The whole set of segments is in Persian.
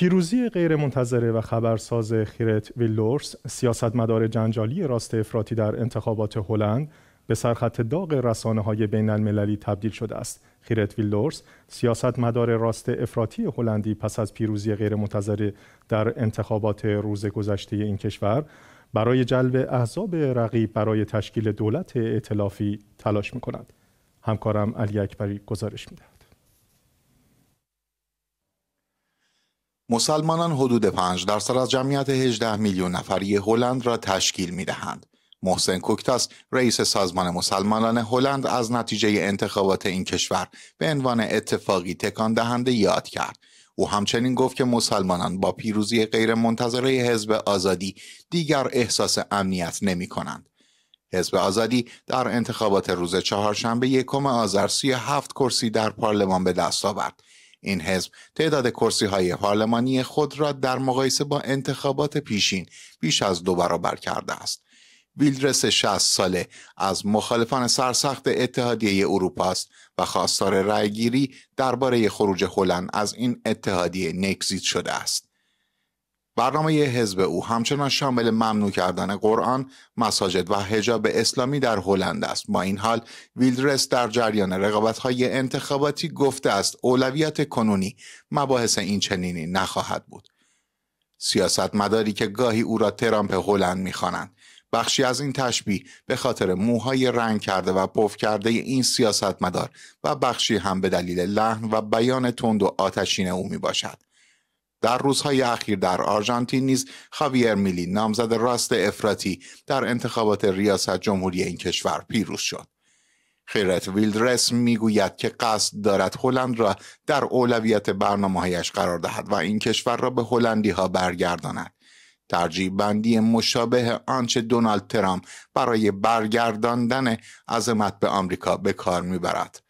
پیروزی غیرمنتظره و خبرساز خیرت ویلورس سیاستمدار جنجالی راست افراطی در انتخابات هلند به سرخط داغ رسانه های بین المللی تبدیل شده است. خیرت ویلورس سیاستمدار راست افراطی هلندی پس از پیروزی غیرمنتظره در انتخابات روز گذشته این کشور برای جلب احزاب رقیب برای تشکیل دولت ائتلافی تلاش می همکارم علی اکبری گزارش میده. مسلمانان حدود 5 درصد از جمعیت 18 میلیون نفری هلند را تشکیل می دهند. محسن کوکتاس رئیس سازمان مسلمانان هلند از نتیجه انتخابات این کشور به عنوان اتفاقی تکان دهنده یاد کرد. او همچنین گفت که مسلمانان با پیروزی غیرمنتظره حزب آزادی دیگر احساس امنیت نمی کنند. حزب آزادی در انتخابات روز چهارشنبه یکم آذر 37 کرسی در پارلمان به دست آورد. این حزب تعداد کرسی های پارلمانی خود را در مقایسه با انتخابات پیشین بیش از دو برابر کرده است. ویلدرس 60 ساله از مخالفان سرسخت اتحادیه اروپا است و خواستار رأیگیری درباره خروج هلند از این اتحادیه نکزید شده است. برنامه حزب او همچنان شامل ممنوع کردن قرآن، مساجد و حجاب اسلامی در هلند است. با این حال ویلدرس در جریان رقابت‌های انتخاباتی گفته است اولویت کنونی مباحث این چنینی نخواهد بود. سیاست مداری که گاهی او را ترامپ هلند می‌خوانند، بخشی از این تشبیه به خاطر موهای رنگ کرده و پف کرده این سیاستمدار و بخشی هم به دلیل لحن و بیان تند و آتشین او می باشد. در روزهای اخیر در آرژانتین نیز خاویر میلی نامزد راست افراطی در انتخابات ریاست جمهوری این کشور پیروز شد خیرت ویلدرس میگوید که قصد دارد هلند را در اولویت برنامههایش قرار دهد و این کشور را به هلندی ها برگرداند ترجیح بندی مشابه آنچه دونالد ترامپ برای برگرداندن عظمت به آمریکا به کار میبرد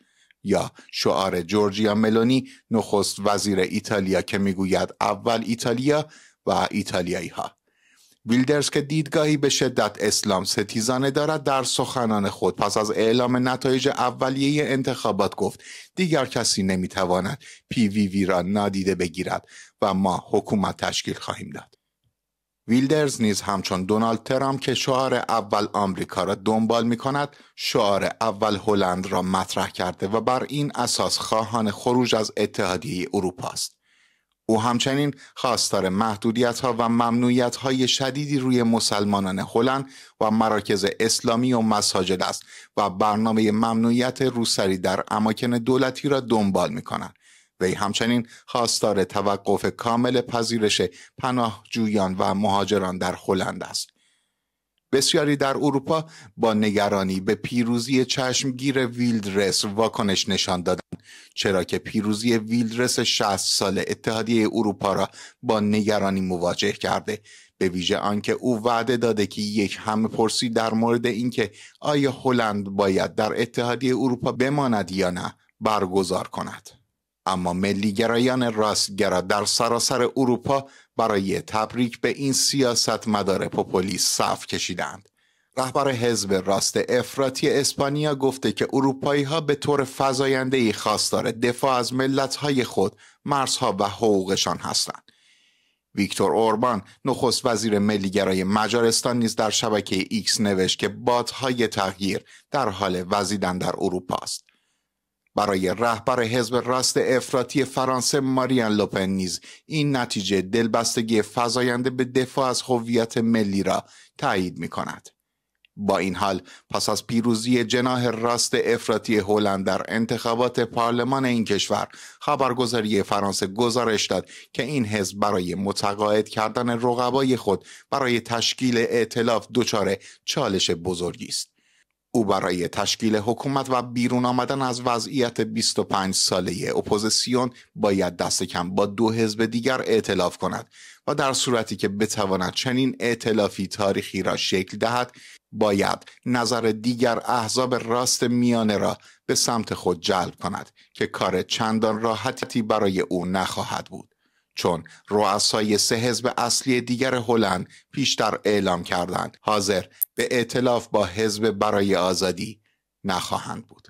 یا شعار جورجیا ملونی نخست وزیر ایتالیا که میگوید اول ایتالیا و ایتالیایی ها ویلدرز که دیدگاهی به شدت اسلام ستیزانه دارد در سخنان خود پس از اعلام نتایج اولیه انتخابات گفت دیگر کسی نمیتواند پی وی وی را نادیده بگیرد و ما حکومت تشکیل خواهیم داد ویلدرز نیز همچون دونالد ترامپ که شعار اول آمریکا را دنبال می کند شعار اول هلند را مطرح کرده و بر این اساس خواهان خروج از اتحادیه اروپا است. او همچنین خواستار محدودیت ها و ممنوعیت های شدیدی روی مسلمانان هلند و مراکز اسلامی و مساجد است و برنامه ممنوعیت روسری در اماکن دولتی را دنبال می کند. وی همچنین خواستار توقف کامل پذیرش پناهجویان و مهاجران در هلند است. بسیاری در اروپا با نگرانی به پیروزی چشمگیر ویلدرس واکنش نشان دادند چرا که پیروزی ویلدرس 60 ساله اتحادیه اروپا را با نگرانی مواجه کرده به ویژه آنکه او وعده داده که یک همه پرسی در مورد اینکه آیا هلند باید در اتحادیه اروپا بماند یا نه برگزار کند اما ملیگرایان راستگرا در سراسر اروپا برای تبریک به این سیاست مدار پوپولیس صف کشیدند. رهبر حزب راست افراطی اسپانیا گفته که اروپایی ها به طور فضاینده ای خواستار دفاع از ملت های خود، مرزها و حقوقشان هستند. ویکتور اوربان نخست وزیر ملیگرای مجارستان نیز در شبکه ایکس نوشت که بادهای تغییر در حال وزیدن در اروپا است. برای رهبر حزب راست افراطی فرانسه ماریان لوپن نیز این نتیجه دلبستگی فزاینده به دفاع از هویت ملی را تایید می کند. با این حال پس از پیروزی جناح راست افراطی هلند در انتخابات پارلمان این کشور خبرگزاری فرانسه گزارش داد که این حزب برای متقاعد کردن رقبای خود برای تشکیل ائتلاف دچار چالش بزرگی است او برای تشکیل حکومت و بیرون آمدن از وضعیت 25 ساله اپوزیسیون باید دست کم با دو حزب دیگر ائتلاف کند و در صورتی که بتواند چنین ائتلافی تاریخی را شکل دهد باید نظر دیگر احزاب راست میانه را به سمت خود جلب کند که کار چندان راحتی برای او نخواهد بود چون رؤسای سه حزب اصلی دیگر هلند پیشتر اعلام کردند حاضر به اعتلاف با حزب برای آزادی نخواهند بود